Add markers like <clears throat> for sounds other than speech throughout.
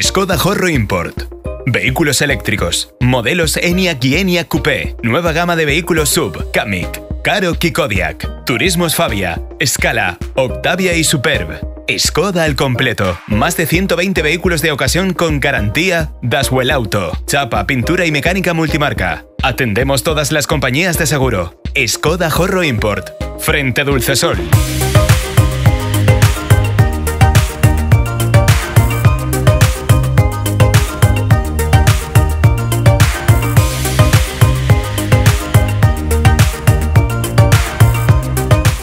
Skoda Horro Import. Vehículos eléctricos, modelos Enia y ENIAC Coupé, nueva gama de vehículos Sub. Kamiq, Karo Kikodiak Kodiaq, Turismos Fabia, Scala, Octavia y Superb. Skoda al completo. Más de 120 vehículos de ocasión con garantía Daswell Auto, chapa, pintura y mecánica multimarca. Atendemos todas las compañías de seguro. Skoda Horro Import. Frente Dulce Sol.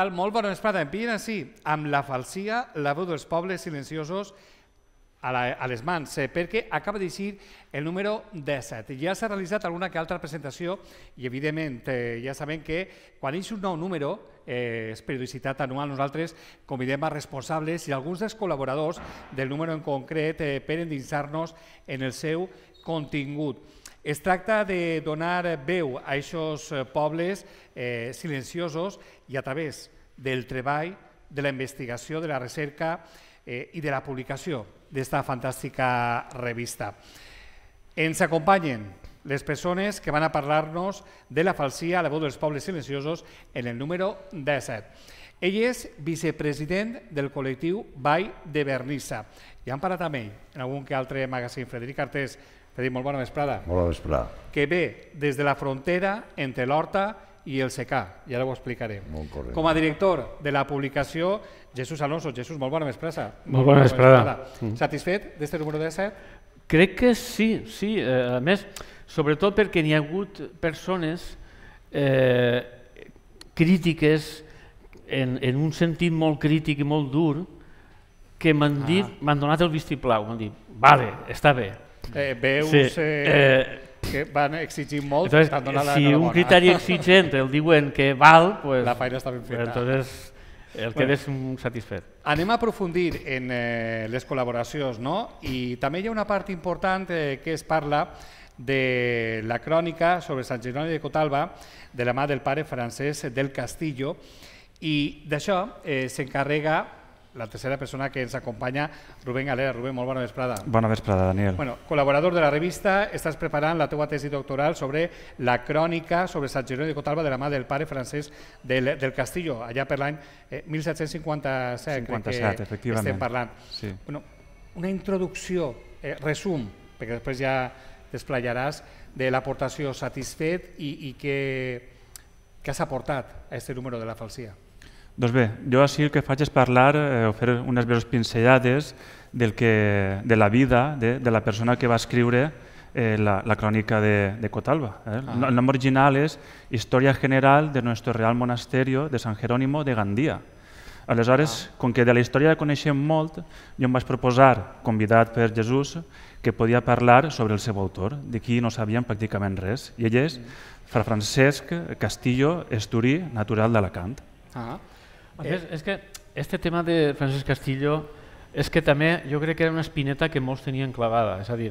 tal? Molt bona vesprada. Envien així, amb la falsia, la veu dels pobles silenciosos a, la, a les mans, eh, perquè acaba de dir el número 17. Ja s'ha realitzat alguna que altra presentació i, evidentment, eh, ja sabem que quan és un nou número, eh, és periodicitat anual, nosaltres convidem a responsables i alguns dels col·laboradors del número en concret eh, per endinsar-nos en el seu contingut. Es tracta de donar veu a aquests eh, pobles eh, silenciosos i a través del treball, de la investigació, de la recerca eh, i de la publicació d'esta fantàstica revista. Ens acompanyen les persones que van a parlar-nos de la falsia a la veu dels pobles silenciosos en el número 17. Ell és vicepresident del col·lectiu Vall de Bernissa. Ja han parat amb ell en algun que altre magazín. Frederic Artés, Felip, molt bona vesprada. Bona vesprada. Que ve des de la frontera entre l'Horta i el secà, i ara ho explicaré. Com a director de la publicació, Jesús Alonso. Jesús, molt bona vesprada. Molt bona, vesprada. Mm. Satisfet d'aquest número 17? Crec que sí, sí. Eh, a més, sobretot perquè n'hi ha hagut persones eh, crítiques en, en un sentit molt crític i molt dur que m'han ah. dit, m'han donat el vistiplau, m'han dit, vale, està bé, eh, veus... Sí. Eh, eh, que van exigir molt, entonces, tant la si un criteri exigent el diuen que val, pues, la feina està ben feta. Entonces, el que bueno, un satisfet. Anem a aprofundir en eh, les col·laboracions, no? I també hi ha una part important eh, que es parla de la crònica sobre Sant Jeroni de Cotalba de la mà del pare francès del Castillo i d'això eh, s'encarrega la tercera persona que ens acompanya, Rubén Galera. Rubén, molt bona vesprada. Bona vesprada, Daniel. Bueno, col·laborador de la revista, estàs preparant la teua tesi doctoral sobre la crònica sobre Sant Jeroni de Cotalba de la mà del pare francès del, del Castillo, allà per l'any 1757, eh, 57, crec que estem parlant. Sí. Bueno, una introducció, eh, resum, perquè després ja desplayaràs, de l'aportació satisfet i, i que, que has aportat a aquest número de la falsia. Doncs bé, jo així el que faig és parlar eh, o fer unes breus pincellades del que, de la vida de, de la persona que va escriure eh, la, la crònica de, de Cotalba. Eh? Ah. El nom original és Història General de Nuestro Real Monasterio de San Jerónimo de Gandia. Aleshores, ah. com que de la història la coneixem molt, jo em vaig proposar, convidat per Jesús, que podia parlar sobre el seu autor, de qui no sabíem pràcticament res. I ell és mm. Fra Francesc Castillo Esturí, natural d'Alacant. Ah. A eh, Més, és que este tema de Francesc Castillo és que també jo crec que era una espineta que molts tenien clavada, és a dir,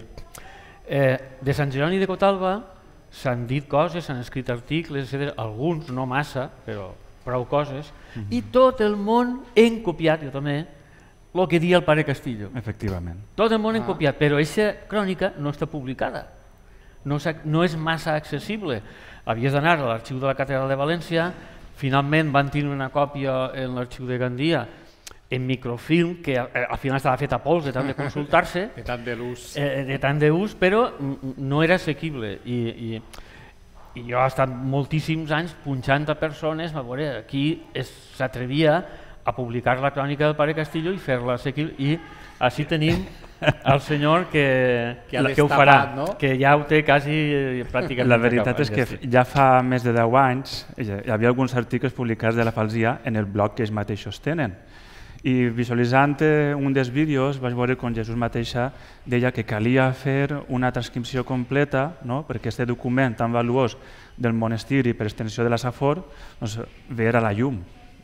eh, de Sant Jeroni de Cotalba s'han dit coses, s'han escrit articles, etc. alguns, no massa, però prou coses, mm -hmm. i mhm. tot el món hem copiat, jo també, el que dia el pare Castillo. Efectivament. Tot el món ah. hem copiat, però aquesta crònica no està publicada, no, no és massa accessible. Havies d'anar a l'arxiu de la Catedral de València, Finalment van tenir una còpia en l'arxiu de Gandia en microfilm, que al final estava fet a pols de tant de consultar-se, <laughs> de tant de l'ús, eh, eh de tant d'ús, però no era assequible. I, i, i jo he estat moltíssims anys punxant a persones, a veure, qui s'atrevia a publicar la crònica del pare Castillo i fer-la assequible. I així tenim <laughs> al senyor que, que, que ho farà, no? que ja ho té quasi pràcticament. La veritat és que ja fa més de 10 anys hi havia alguns articles publicats de la falsia en el blog que ells mateixos tenen. I visualitzant un dels vídeos vaig veure com Jesús mateixa deia que calia fer una transcripció completa no? perquè aquest document tan valuós del monestir i per extensió de la Safor doncs, ve a la llum.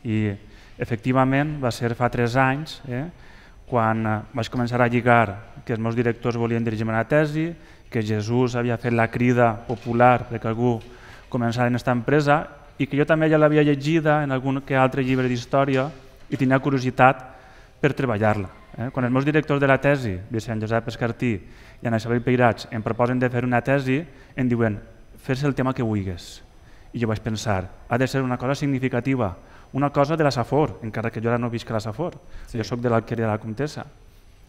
I efectivament va ser fa 3 anys eh, quan eh, vaig començar a lligar que els meus directors volien dirigir-me a la tesi, que Jesús havia fet la crida popular de que algú començara en aquesta empresa i que jo també ja l'havia llegida en algun que altre llibre d'història i tenia curiositat per treballar-la. Eh? Quan els meus directors de la tesi, Vicent Josep Escartí i Ana Isabel Peirats, em proposen de fer una tesi, em diuen fes el tema que vulguis. I jo vaig pensar, ha de ser una cosa significativa, una cosa de la Safor, encara que jo ara no visc a la Safor, sí. jo sóc de l'Alqueria de la Comtessa.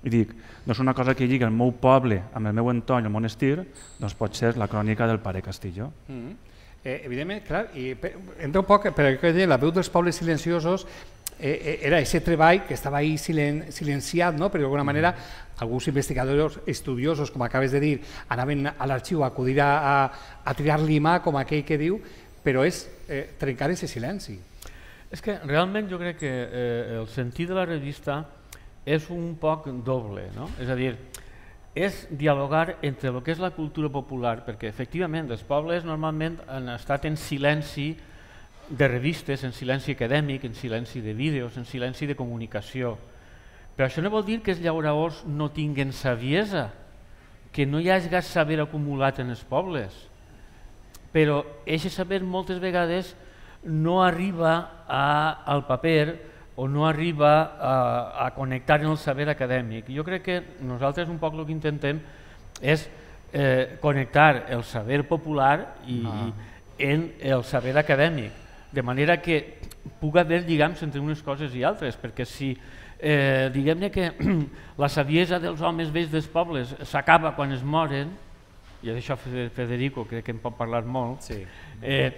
I dic, no és doncs una cosa que lliga el meu poble amb el meu entorn el monestir, doncs pot ser la crònica del pare Castillo. Mm -hmm. eh, evidentment, clar, i per, entra un poc, per que la veu dels pobles silenciosos eh, eh era aquest treball que estava ahí silen, silenciat, no? però d'alguna mm-hmm. manera alguns investigadors estudiosos, com acabes de dir, anaven a l'arxiu a acudir a, a, a tirar l'imà, com aquell que diu, però és eh, trencar aquest silenci. És que realment jo crec que eh, el sentit de la revista és un poc doble, no? És a dir, és dialogar entre el que és la cultura popular, perquè efectivament els pobles normalment han estat en silenci de revistes, en silenci acadèmic, en silenci de vídeos, en silenci de comunicació. Però això no vol dir que els llauraors no tinguin saviesa, que no hi hagi saber acumulat en els pobles. Però aquest saber moltes vegades no arriba a, al paper o no arriba a, a connectar en el saber acadèmic. Jo crec que nosaltres un poc el que intentem és eh, connectar el saber popular i, ah. i en el saber acadèmic, de manera que puga haver lligams entre unes coses i altres, perquè si eh, diguem-ne que <clears throat> la saviesa dels homes vells dels pobles s'acaba quan es moren, i d'això Federico crec que en pot parlar molt, sí. eh,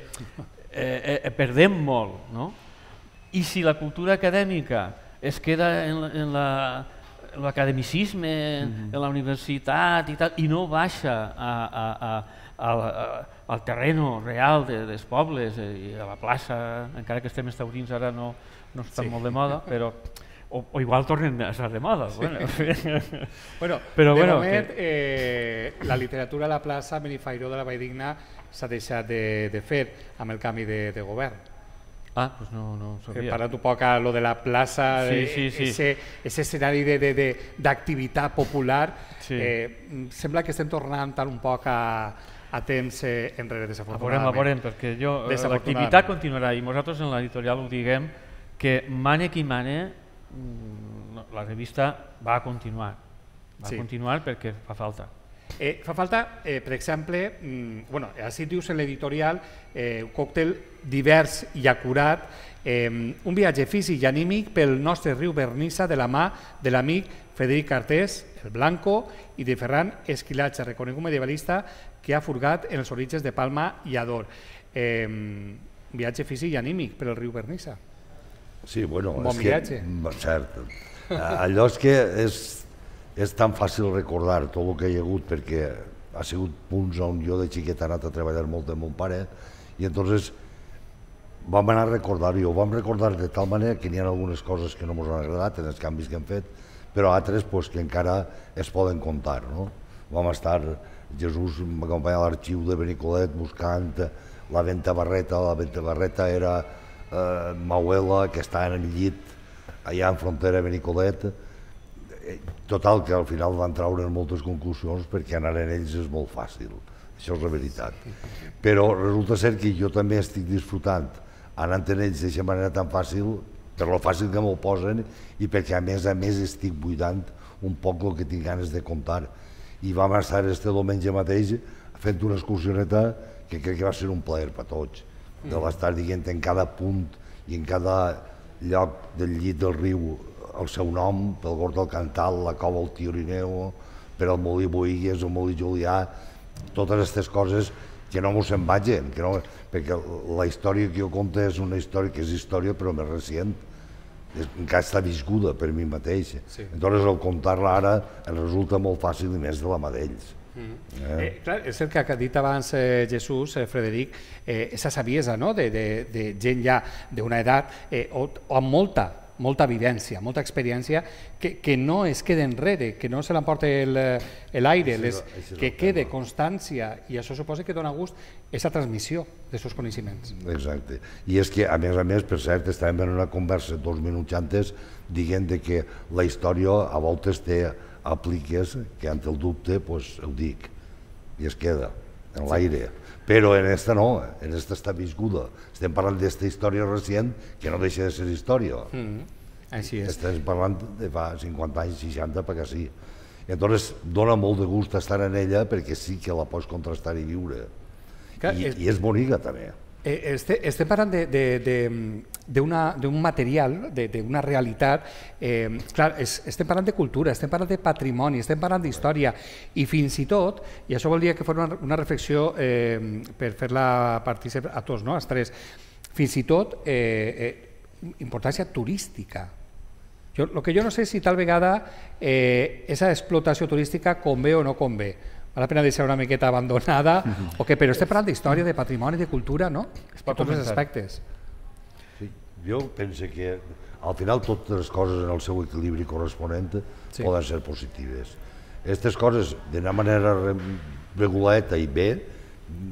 Eh, eh, eh, perdem molt. No? I si la cultura acadèmica es queda en l'academicisme, la, en, mm -hmm. en la universitat i tal, i no baixa a, a, a, a, a, al terreno real de, dels pobles eh, i a la plaça, encara que estem temes taurins ara no, no estan sí. molt de moda, però o, o igual tornen a ser de moda. Sí. Bueno. <laughs> bueno, però, de bueno, moment, que... eh, la literatura a la plaça Benifairó de la Valldigna s'ha deixat de, de fer amb el canvi de, de govern. Ah, doncs no, no ho eh, sabia. He parlat un poc lo de la plaça, sí, eh, sí, sí. Ese, ese escenari d'activitat popular. Sí. Eh, mm, sembla que estem tornant tant un poc a, a temps eh, enrere, desafortunadament. A veurem, perquè jo eh, l'activitat continuarà i nosaltres en l'editorial ho diguem que mane qui mane mm, la revista va a continuar. Va sí. a continuar perquè fa falta. Eh, fa falta, eh, per exemple, mm, bueno, a dius en l'editorial, eh, un còctel divers i acurat, eh, un viatge físic i anímic pel nostre riu Bernissa de la mà de l'amic Federic Cartés, el Blanco, i de Ferran Esquilatge, reconegut medievalista que ha furgat en els orígens de Palma i Ador. Eh, viatge físic i anímic pel riu Bernissa. Sí, bueno, un bon és viatge. Que, cert, allò és que és és tan fàcil recordar tot el que hi ha hagut perquè ha sigut punts on jo de xiquet he anat a treballar molt amb mon pare i entonces vam anar a recordar i ho vam recordar de tal manera que n'hi ha algunes coses que no ens han agradat en els canvis que hem fet, però altres pues, que encara es poden comptar. No? Vam estar, Jesús m'acompanya a l'arxiu de Benicolet buscant la venta barreta, la venta barreta era eh, Mauela, que està en el llit allà en frontera Benicolet, Total, que al final van traure moltes conclusions perquè anar en ells és molt fàcil, això és la veritat. Però resulta cert que jo també estic disfrutant anant en ells d'aquesta manera tan fàcil, per lo fàcil que m'ho posen i perquè a més a més estic buidant un poc el que tinc ganes de comptar. I vam estar este diumenge mateix fent una excursioneta que crec que va ser un plaer per tots, mm. de l'estar dient en cada punt i en cada lloc del llit del riu el seu nom pel Gord del Cantal, la Cova el Tiorineu, per al Molí Boigues o Molí Julià, totes aquestes coses que no m'ho se'n vagin, que no, perquè la història que jo conto és una història que és història però més recient, encara està viscuda per mi mateix. Sí. Entonces, el contar-la ara em resulta molt fàcil i més de la mà d'ells. Mm. Eh? Eh, clar, és el que ha dit abans eh, Jesús, eh, Frederic, eh, esa saviesa no? de, de, de gent ja d'una edat eh, o, o amb molta molta evidència, molta experiència, que, que no es quede enrere, que no se l'emporte l'aire, que quede tema. constància, i això suposa que dona gust aquesta transmissió de seus coneixements. Exacte. I és que, a més a més, per cert, estàvem en una conversa dos minuts antes dient que la història a voltes té apliques que ante el dubte pues, ho dic i es queda en l'aire. Però en aquesta no, en aquesta està viscuda. Estem parlant d'esta història recent que no deixa de ser història. Mm -hmm. Així és. Estem parlant de fa 50 anys, 60, perquè sí. Llavors, dona molt de gust estar en ella perquè sí que la pots contrastar i viure. Que I, és... I és bonica, també. Eh, este, este, parlant de, de, de, una, de, un material, d'una realitat. Eh, clar, es, estem parlant de cultura, estem parlant de patrimoni, estem parlant d'història i fins i tot, i això vol dir que fos una, una reflexió eh, per fer-la partícip a tots, no? als tres, fins i tot eh, eh, importància turística. Jo, el que jo no sé si tal vegada eh, esa explotació turística convé o no convé a la pena de una miqueta abandonada, mm -hmm. o que, però estem parlant d'història, de patrimoni, de cultura, no? Es pot tots els aspectes. Sí, jo penso que al final totes les coses en el seu equilibri corresponent sí. poden ser positives. Aquestes coses, d'una manera reguleta i bé,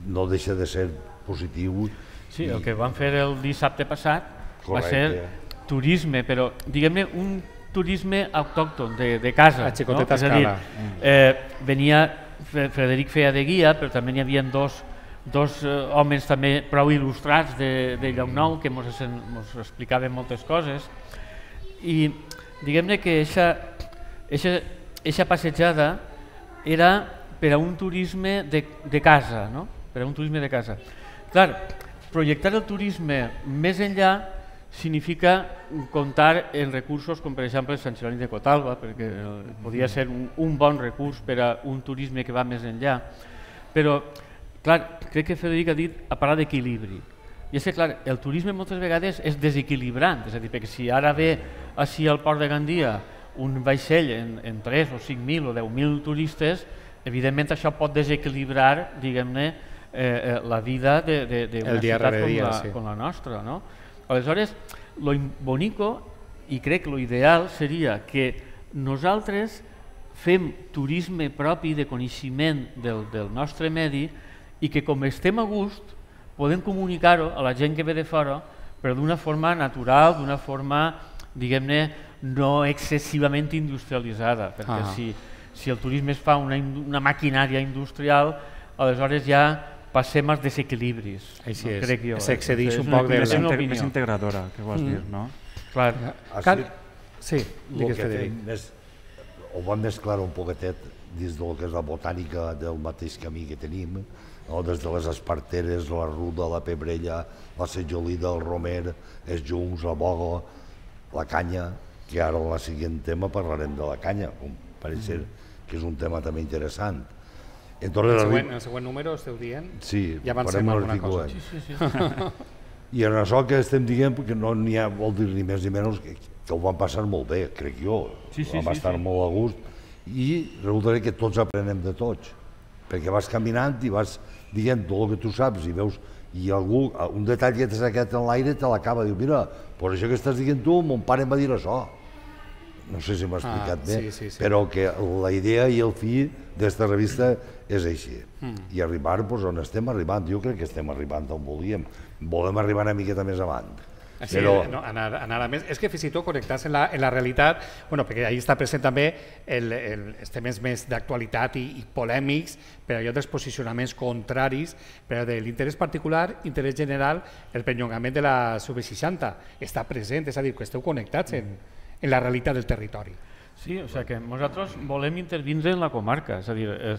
no deixa de ser positiu. Sí, i... el que van fer el dissabte passat Correcte. va ser turisme, però diguem-ne un turisme autòcton de, de casa. A xicoteta no? escala. És a dir, eh, venia Frederic feia de guia, però també hi havia dos, dos eh, homes també prou il·lustrats de, de Llocnou que ens explicaven moltes coses i diguem-ne que aquesta passejada era per a un turisme de, de casa, no? per a un turisme de casa. Clar, projectar el turisme més enllà significa comptar en recursos com per exemple el Sant Jeroni de Cotalba, perquè podia ser un, un bon recurs per a un turisme que va més enllà. Però, clar, crec que Federic ha dit a parlar d'equilibri. I és que, clar, el turisme moltes vegades és desequilibrant, és a dir, perquè si ara ve així al port de Gandia un vaixell en, en 3 o 5.000 o 10.000 turistes, evidentment això pot desequilibrar, diguem-ne, eh, eh, la vida d'una ciutat dia, com, la, sí. com la nostra, no? Aleshores, lo bonico i crec que lo ideal seria que nosaltres fem turisme propi de coneixement del, del nostre medi i que com estem a gust podem comunicar-ho a la gent que ve de fora però d'una forma natural, d'una forma diguem-ne no excessivament industrialitzada perquè ah. si, si el turisme es fa una, una maquinària industrial aleshores ja passem més desequilibris. Així és, no? crec eh? s'excedeix un poc de la... Més, integradora, que vols mm. dir, no? Clar. Cal... Sí, digues, Federic. Més, ho vam mesclar un poquetet dins del que és la botànica del mateix camí que tenim, no? des de les Esparteres, la Ruda, la Pebrella, la setjolida, el Romer, els Juncs, la Boga, la Canya, que ara en el següent tema parlarem de la canya, com pareixer mm. que és un tema també interessant. Et Torre el, següent, el següent número esteu dient? Sí, ja avancem alguna cosa. Sí, sí, sí. <laughs> I en això que estem dient, que no n'hi ha, vol dir ni més ni menys, que, que ho van passar molt bé, crec jo. Sí, sí, vam sí, estar sí. molt a gust. I resultarà que tots aprenem de tots. Perquè vas caminant i vas dient tot el que tu saps i veus i algú, un detall que t'has quedat en l'aire te l'acaba, diu, mira, per això que estàs dient tu, mon pare em va dir això no sé si m'ha ah, explicat ah, bé, sí, sí, sí. però que la idea i el fi d'esta revista és així. Mm. I arribar pues, doncs, on estem arribant, jo crec que estem arribant on volíem. Volem arribar una miqueta més avant. Sí, però... no, anar, anar a més. És que fins i tot connectar en, la, en la realitat, bueno, perquè ahir està present també el, el, els temes més d'actualitat i, i polèmics, per allò dels posicionaments contraris, però de l'interès particular, interès general, el penyongament de la sub-60 està present, és a dir, que esteu connectats en, en la realitat del territori. Sí, o sigui que nosaltres volem intervindre en la comarca, és a dir, eh,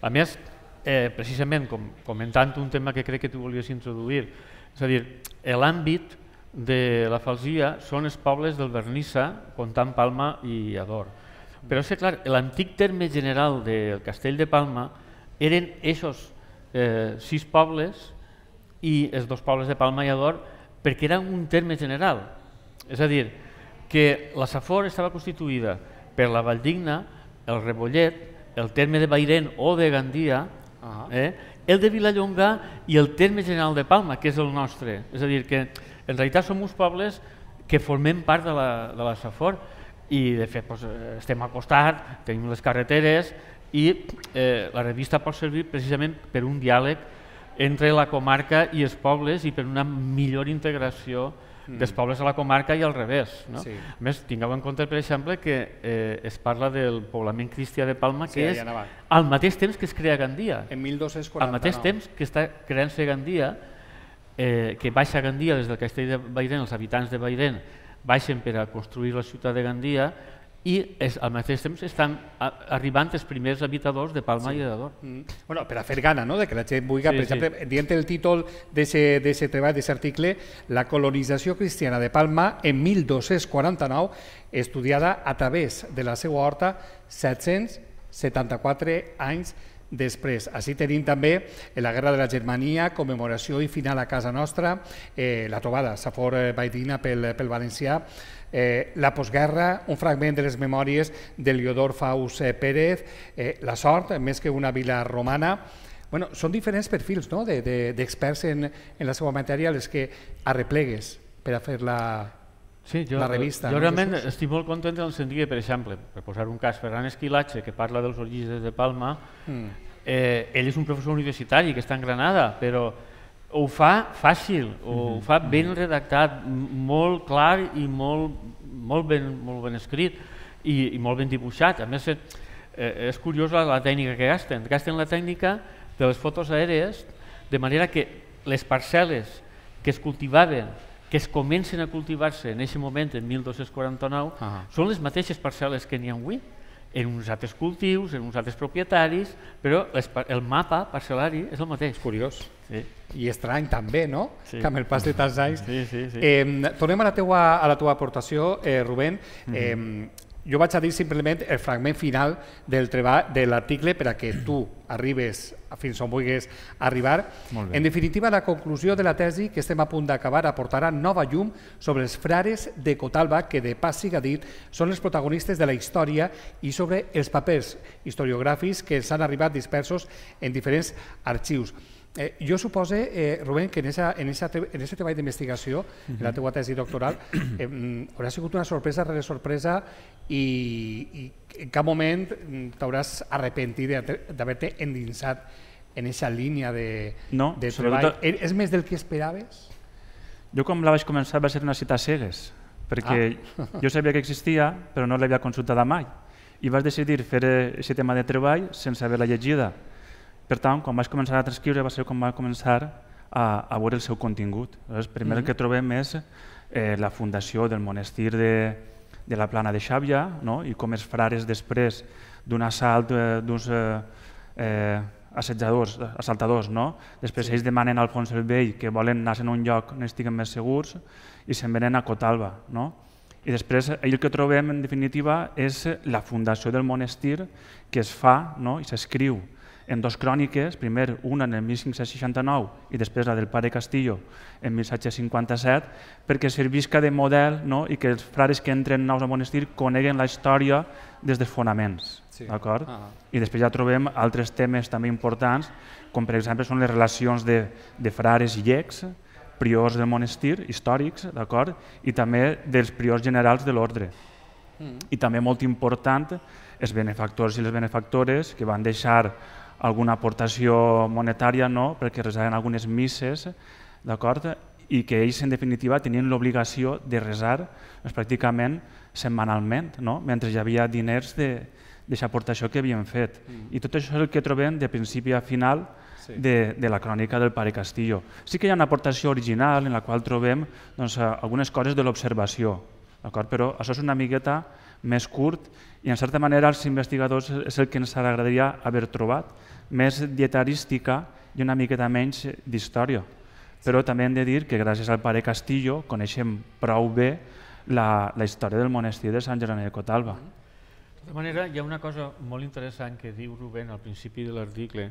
a més, eh, precisament com, comentant un tema que crec que tu volies introduir, és a dir, l'àmbit de la falsia són els pobles del Bernissa, Pontant Palma i Ador. Però és que, clar, l'antic terme general del castell de Palma eren aquests eh, sis pobles i els dos pobles de Palma i Ador perquè era un terme general. És a dir, que la Safor estava constituïda per la Valldigna, el Rebollet, el terme de Bairent o de Gandia, uh -huh. eh, el de Vilallonga i el terme general de Palma, que és el nostre. És a dir, que en realitat som uns pobles que formem part de la, de la Safor i de fet doncs, estem al costat, tenim les carreteres i eh, la revista pot servir precisament per un diàleg entre la comarca i els pobles i per una millor integració mm. pobles a la comarca i al revés. No? Sí. A més, tingueu en compte, per exemple, que eh, es parla del poblament cristià de Palma, que és ja al mateix temps que es crea Gandia. En 1249. Al mateix temps que està creant-se Gandia, eh, que baixa Gandia des del castell de Bairén, els habitants de Bairén baixen per a construir la ciutat de Gandia, i és, al mateix temps estan arribant els primers habitadors de Palma sí. i de Dor. Mm. Bueno, per a fer gana, no? de que la gent vulgui, sí, per exemple, sí. dient el títol d'aquest treball, d'aquest article, la colonització cristiana de Palma en 1249, estudiada a través de la seva horta 774 anys Després, així tenim també la Guerra de la Germania, commemoració i final a casa nostra, eh, la trobada Safor Baidina pel, pel valencià, eh, La postguerra, un fragment de les memòries de Liodor Faus eh, Pérez, eh, La sort, més que una vila romana, Bueno, són diferents perfils no? d'experts de, de, en, en la seva matèria les que arreplegues per a fer la, Sí, jo, la revista. Jo no? realment estic molt content en el sentit que, per exemple, per posar un cas, Ferran Esquilatge, que parla dels orígens de Palma, mm. eh, ell és un professor universitari que està en Granada, però ho fa fàcil, ho, mm -hmm. ho fa ben mhm. redactat, molt clar i molt, molt, ben, molt ben escrit i, i molt ben dibuixat. A més, eh, és curiós la, la tècnica que gasten. Gasten la tècnica de les fotos aèries de manera que les parcel·les que es cultivaven que es comencen a cultivar-se en aquest moment, en 1249, uh -huh. són les mateixes parcel·les que n'hi ha avui, en uns altres cultius, en uns altres propietaris, però el mapa parcel·lari és el mateix. És curiós. Sí. I estrany també, no? Sí. Que amb el pas de tants anys... Sí, sí, sí. Eh, tornem a la teua, a la teua aportació, eh, Rubén. Mm -hmm. eh, jo vaig a dir simplement el fragment final del treball de l'article per a que tu arribes fins on vulguis arribar. En definitiva, la conclusió de la tesi que estem a punt d'acabar aportarà nova llum sobre els frares de Cotalba que, de pas siga dit, són els protagonistes de la història i sobre els papers historiogràfics que s'han han arribat dispersos en diferents arxius. Eh, jo suposo, eh, Rubén, que en, esa, en, esa, en ese treball d'investigació, uh -huh. en la teua tesi doctoral, eh, <clears throat> haurà sigut una sorpresa rere sorpresa i, i en cap moment mm, t'hauràs arrepentit d'haver-te endinsat en aquesta línia de, no, de treball. Sobretot... Eh, és més del que esperaves? Jo quan la vaig començar va ser una cita cegues, perquè ah. <laughs> jo sabia que existia però no l'havia consultada mai i vas decidir fer aquest eh, tema de treball sense haver-la llegida. Per tant, quan vaig començar a transcriure va ser quan va començar a, a veure el seu contingut. Aleshores, primer mm -hmm. el que mhm. trobem és eh, la fundació del monestir de, de la plana de Xàbia no? i com els frares després d'un assalt eh, d'uns eh, eh, assetjadors, assaltadors, no? Després sí. ells demanen al Fons el Vell que volen anar en un lloc on estiguen més segurs i se'n venen a Cotalba, no? I després ell el que trobem en definitiva és la fundació del monestir que es fa no? i s'escriu en dos cròniques, primer una en el 1569 i després la del pare Castillo en 1757, perquè servisca de model no? i que els frares que entren nous al monestir coneguen la història des dels fonaments. Sí. D'acord? Ah. I després ja trobem altres temes també importants, com per exemple són les relacions de, de frares i llecs, priors del monestir, històrics, d'acord? I també dels priors generals de l'ordre. Mm. I també molt important, els benefactors i les benefactores que van deixar alguna aportació monetària no, perquè resaven algunes misses, d'acord? i que ells, en definitiva, tenien l'obligació de resar doncs, pràcticament setmanalment, no? mentre hi havia diners de, de aportació que havien fet. Mm. I tot això és el que trobem de principi a final sí. de, de la crònica del pare Castillo. Sí que hi ha una aportació original en la qual trobem doncs, algunes coses de l'observació, però això és una miqueta més curt i, en certa manera, els investigadors és el que ens agradaria haver trobat, més dietarística i una miqueta menys d'història. Però també hem de dir que gràcies al pare Castillo coneixem prou bé la, la història del monestir de Sant Jeroni de Cotalba. De tota manera, hi ha una cosa molt interessant que diu Rubén al principi de l'article,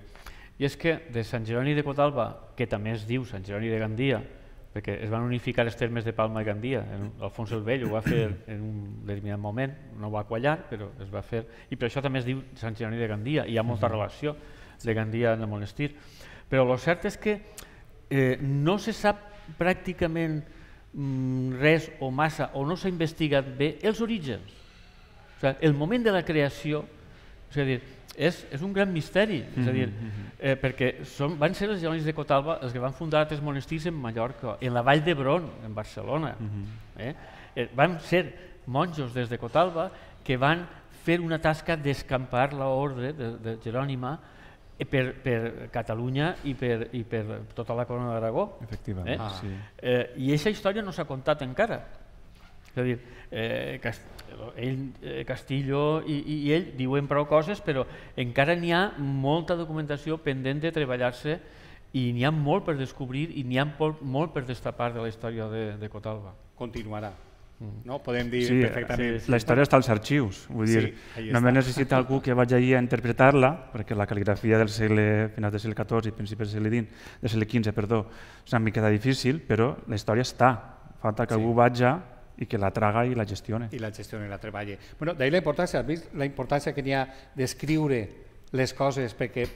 i és que de Sant Jeroni de Cotalba, que també es diu Sant Jeroni de Gandia, perquè es van unificar els termes de Palma i Gandia. En, el Vell ho va fer <clears throat> en un determinat moment, no va quallar, però es va fer... I per això també es diu Sant Jeroni de Gandia, i hi ha molta relació de Gandia en el monestir. Però el cert és que eh, no se sap pràcticament mm, res o massa, o no s'ha investigat bé els orígens. O sigui, el moment de la creació, és a dir, és, és un gran misteri, mm -hmm. és a mm-hmm, dir, mm-hmm. eh, perquè són, van ser els germans de Cotalba els que van fundar altres monestirs en Mallorca, en la Vall d'Hebron, en Barcelona. Mm -hmm. eh? Eh, van ser monjos des de Cotalba que van fer una tasca d'escampar l'ordre de, de Jerònima eh, per, per Catalunya i per, i per tota la corona d'Aragó. Efectivament. Eh? Ah. Sí. Eh, I aquesta història no s'ha contat encara. És a dir, eh, ell, eh, Castillo i, i, i ell diuen prou coses, però encara n'hi ha molta documentació pendent de treballar-se i n'hi ha molt per descobrir i n'hi ha molt per destapar de la història de, de Cotalba. Continuarà. Mm. No? Podem dir sí, eh, perfectament... Sí, sí. La història està als arxius, vull dir, sí, només necessita algú que vagi allí a interpretar-la, perquè la cal·ligrafia del segle, final del segle XIV i principis del segle XIX, del segle XV, perdó, és una miqueta difícil, però la història està. Falta que sí. algú vagi i que la traga i la gestione. I la gestione, la treballe. Bueno, D'ahir la importància, has vist la importància que n'hi ha d'escriure les coses perquè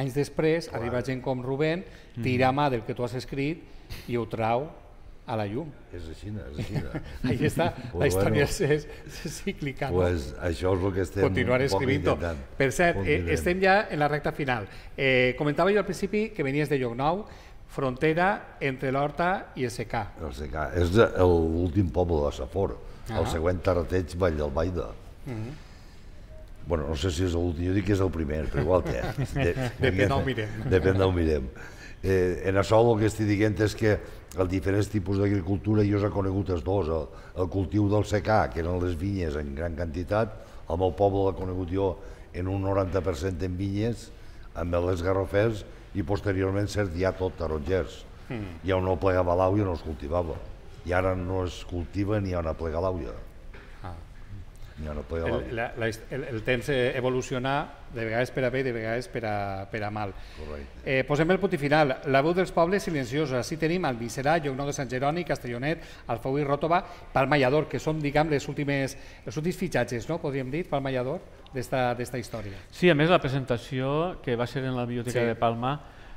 anys després Clar. arriba gent com Rubén, tira mm. mà del que tu has escrit i ho trau a la llum. És així, és així. <laughs> Ahí està, pues la història bueno, és, és cíclica. No? Pues això és el que estem Continuar escrivint Per cert, eh, estem ja en la recta final. Eh, comentava jo al principi que venies de Llocnou, frontera entre l'Horta i el Secà. El Secà. És l'últim poble de Safor. -huh. El ah. següent Tarrateig, Vall del Baida. Uh mhm. -huh. Bueno, no sé si és l'últim, jo dic que és el primer, però igual té. <laughs> Depèn d'on mirem. Depèn d'on mirem. Eh, en això el que estic dient és que els diferents tipus d'agricultura jo he conegut els dos, el, el cultiu del secà, que eren les vinyes en gran quantitat, el meu poble l'ha conegut jo en un 90% en vinyes, amb les garrofers, i posteriorment ser ja tot tarongers. Mm. Ja no plegava l'àuia, no es cultivava. I ara no es cultiva ni on aplega l'àuia. Ah. Ni on l'àuia. el, el temps eh, evoluciona de vegades per a bé i de vegades per a, per a mal. Correcte. Eh, posem el punt final. La veu dels pobles silenciosa. Així tenim el Vicerà, Llocnou de Sant Jeroni, Castellonet, i Ròtova, Palmallador, que són, diguem, les últimes, els últims fitxatges, no? podríem dir, Palmallador d'esta història. Sí, a més la presentació que va ser en la Biblioteca sí. de Palma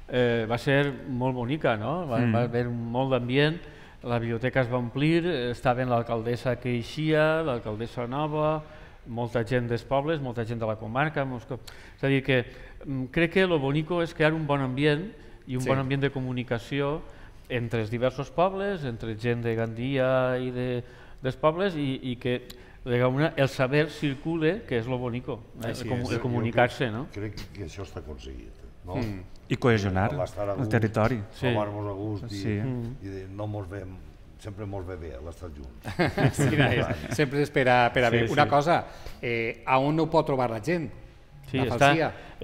eh, va ser molt bonica, no? va, mm. va haver molt d'ambient, la biblioteca es va omplir, estava en l'alcaldessa que eixia, l'alcaldessa nova, molta gent dels pobles, molta gent de la comarca, molts... és a dir que mm, crec que lo bonico és crear un bon ambient i un sí. bon ambient de comunicació entre els diversos pobles, entre gent de Gandia i de, dels pobles i, i que una, el saber circula, que és lo bonico, eh? com, el comunicar-se. No? Crec que això està aconseguit. No? Mm. I cohesionar el, el territori. Sí. Tomar-nos a gust i, sí. i mm. dir, no mos vem sempre mos ve bé l'estar junts. <laughs> Sí, sí, és, sempre s'espera per a sí, bé. Una sí. cosa, eh, a on no ho pot trobar la gent? Sí, la està,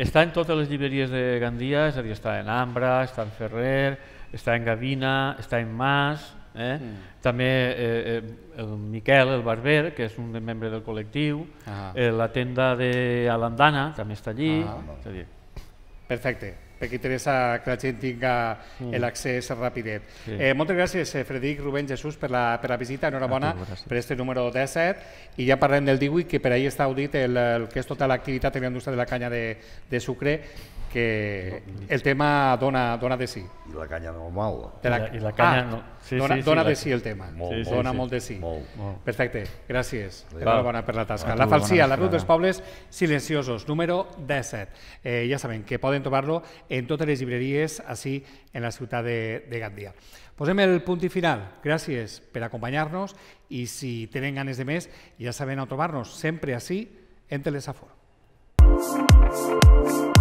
està en totes les llibreries de Gandia, és a dir, està en Ambra, està en Ferrer, està en Gavina, està en Mas, Eh? Mm. També eh, eh, el Miquel, el barber, que és un membre del col·lectiu, ah. eh, la tenda de Alandana també està allí. Ah. És a dir. Perfecte perquè interessa que la gent tinga mm. l'accés rapidet. Sí. Eh, moltes gràcies, eh, Frederic, Rubén, Jesús, per la, per la visita. Enhorabona tu, per este número 17. I ja parlem del 18, que per ahir està audit el, el que és tota l'activitat en la indústria de la canya de, de sucre, que el tema dona, dona de sí. I la canya normal. De la, I la canya... Ah, no. sí, dona, sí, sí, dona sí, de sí el tema. Molt, sí, sí, dona sí. molt de sí. Molt. Perfecte, gràcies. bona per la tasca. Tu, la falsia, la ruta dels Pobles Silenciosos, número 17. Eh, ja saben que poden trobar-lo en totes les llibreries així en la ciutat de, de Gandia. Posem el punt i final. Gràcies per acompanyar-nos i si tenen ganes de més ja saben a trobar-nos sempre així en Telesafor. Thank you.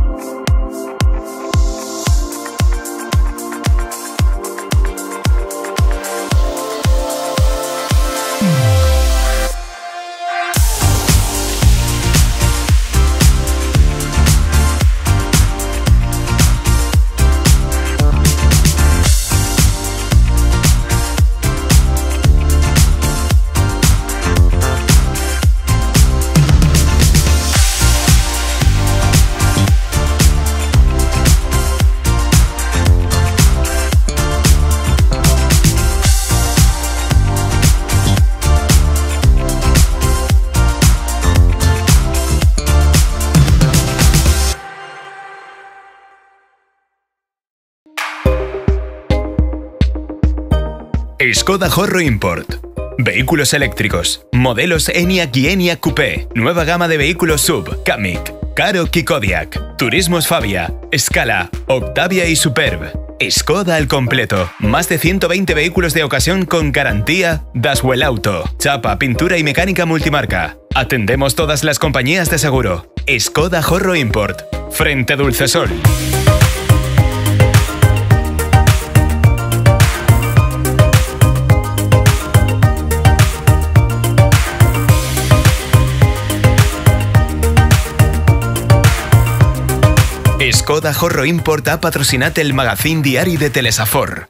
Skoda Horro Import. Vehículos eléctricos. Modelos Enia y ENIAC Coupé. Nueva gama de vehículos Sub, Kamiq, Caro, Kikodiak, Turismos Fabia, Scala, Octavia y Superb. Skoda al completo. Más de 120 vehículos de ocasión con garantía Daswell Auto. Chapa, pintura y mecánica multimarca. Atendemos todas las compañías de seguro. Skoda Horro Import. Frente Dulcesol. Skoda Horro Importa, patrocinate el magazín diario de Telesafor.